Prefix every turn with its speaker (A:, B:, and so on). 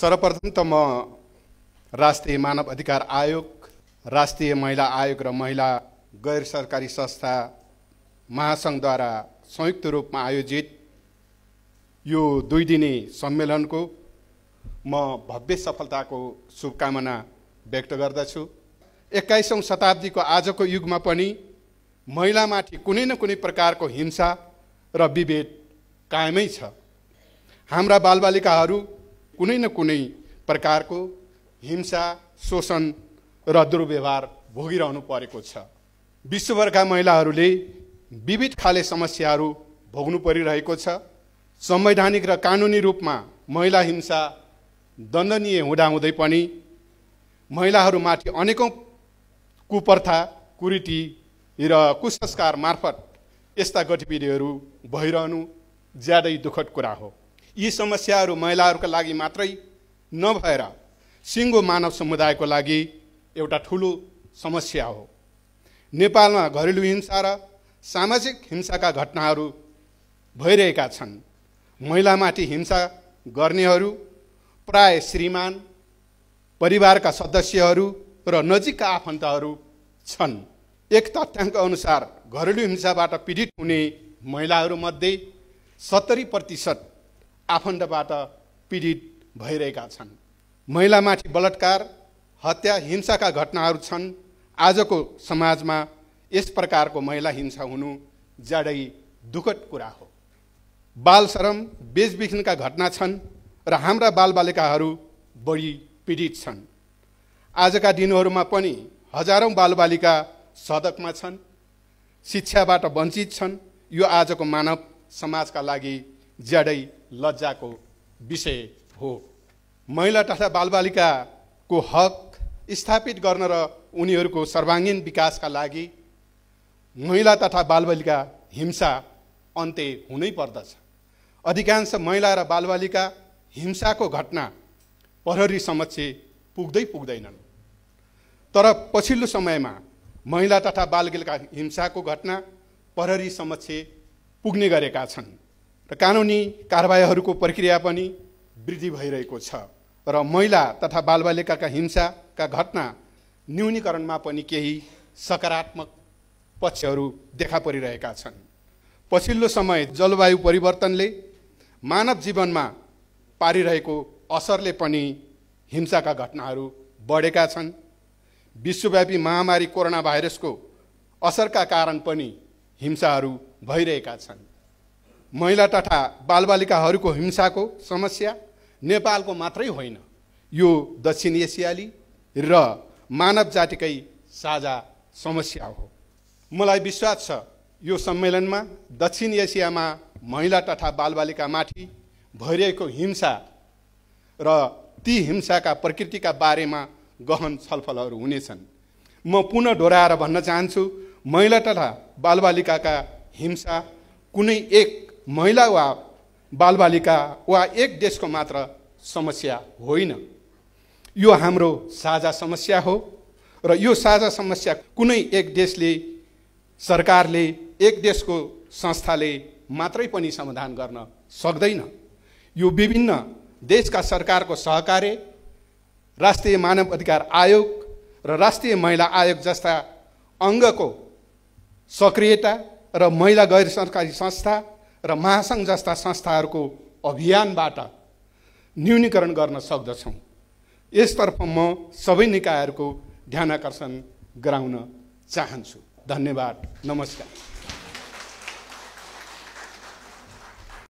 A: सर्वप्रथम त म राष्ट्रिय मानव अधिकार आयोग राष्ट्रिय महिला आयोग र महिला गैर सरकारी संस्था महासङ्घद्वारा संयुक्त रूपमा आयोजित यो दुई दिने सम्मेलनको म भव्य सफलताको शुभकामना व्यक्त गर्दछु एक्काइसौँ शताब्दीको आजको युगमा पनि महिलामाथि कुनै न कुनै प्रकारको हिंसा र विभेद कायमै छ हाम्रा बालबालिकाहरू कुनै न कुनै प्रकारको हिंसा शोषण र दुर्व्यवहार भोगिरहनु परेको छ विश्वभरका महिलाहरूले विविध खाले समस्याहरू भोग्नु परिरहेको छ संवैधानिक र कानुनी रूपमा महिला हिंसा दण्डनीय हुँदाहुँदै पनि महिलाहरूमाथि अनेकौँ कुप्रथा कुरीति र कुसंस्कार मार्फत यस्ता गतिविधिहरू भइरहनु ज्यादै दुःखद कुरा हो यी समस्याहरू महिलाहरूका लागि मात्रै नभएर सिङ्गो मानव समुदायको लागि एउटा ठुलो समस्या हो नेपालमा घरेलु हिंसा र सामाजिक हिंसाका घटनाहरू भइरहेका छन् महिलामाथि हिंसा गर्नेहरू प्राय श्रीमान परिवारका सदस्यहरू र नजिकका आफन्तहरू छन् एक तथ्याङ्क अनुसार घरेलु हिंसाबाट पीडित हुने महिलाहरूमध्ये सत्तरी प्रतिशत आफन्तबाट पीडित भइरहेका छन् महिलामाथि बलात्कार हत्या हिंसाका घटनाहरू छन् आजको समाजमा यस प्रकारको महिला हिंसा हुनु ज्याडै दुःखद कुरा हो बाल श्रम बेचबिखनका घटना छन् र हाम्रा बालबालिकाहरू बढी पीडित छन् आजका दिनहरूमा पनि हजारौँ बालबालिका सडकमा छन् शिक्षाबाट वञ्चित छन् यो आजको मानव समाजका लागि ज्यादै लज्जाको विषय हो महिला तथा बालबालिकाको हक स्थापित गर्न र उनीहरूको सर्वाङ्गीण विकासका लागि महिला तथा बालबालिका हिंसा अन्त्य हुनै पर्दछ अधिकांश महिला र बालबालिका हिंसाको घटना प्रहरी समक्ष पुग्दै पुग्दैनन् तर पछिल्लो समयमा महिला तथा बालबालिका हिंसाको घटना प्रहरी समक्ष पुग्ने गरेका छन् र कानुनी कारवाहीहरूको प्रक्रिया पनि वृद्धि भइरहेको छ र महिला तथा बालबालिकाका हिंसाका घटना न्यूनीकरणमा पनि केही सकारात्मक पक्षहरू देखा परिरहेका छन् पछिल्लो समय जलवायु परिवर्तनले मानव जीवनमा पारिरहेको असरले पनि हिंसाका घटनाहरू बढेका छन् विश्वव्यापी महामारी कोरोना भाइरसको असरका कारण पनि हिंसाहरू भइरहेका छन् महिला तथा बालबालिकाहरूको हिंसाको समस्या नेपालको मात्रै होइन यो दक्षिण एसियाली र मानव जातिकै साझा समस्या हो मलाई विश्वास छ यो सम्मेलनमा दक्षिण एसियामा महिला तथा बालबालिकामाथि भइरहेको हिंसा र ती हिंसाका प्रकृतिका बारेमा गहन छलफलहरू हुनेछन् म पुनः डोराएर भन्न चाहन्छु महिला तथा बालबालिकाका हिंसा कुनै एक महिला वा बालबालिका वा एक देशको मात्र समस्या होइन यो हाम्रो साझा समस्या हो र यो साझा समस्या कुनै एक देशले सरकारले एक देशको संस्थाले मात्रै पनि समाधान गर्न सक्दैन यो विभिन्न देशका सरकारको सहकार्य राष्ट्रिय मानव अधिकार आयोग र राष्ट्रिय महिला आयोग जस्ता अङ्गको सक्रियता र महिला गैर सरकारी संस्था र महासङ्घ जस्ता संस्थाहरूको अभियानबाट न्यूनीकरण गर्न सक्दछौँ यसतर्फ म सबै निकायहरूको ध्यान आकर्षण गराउन चाहन्छु धन्यवाद नमस्कार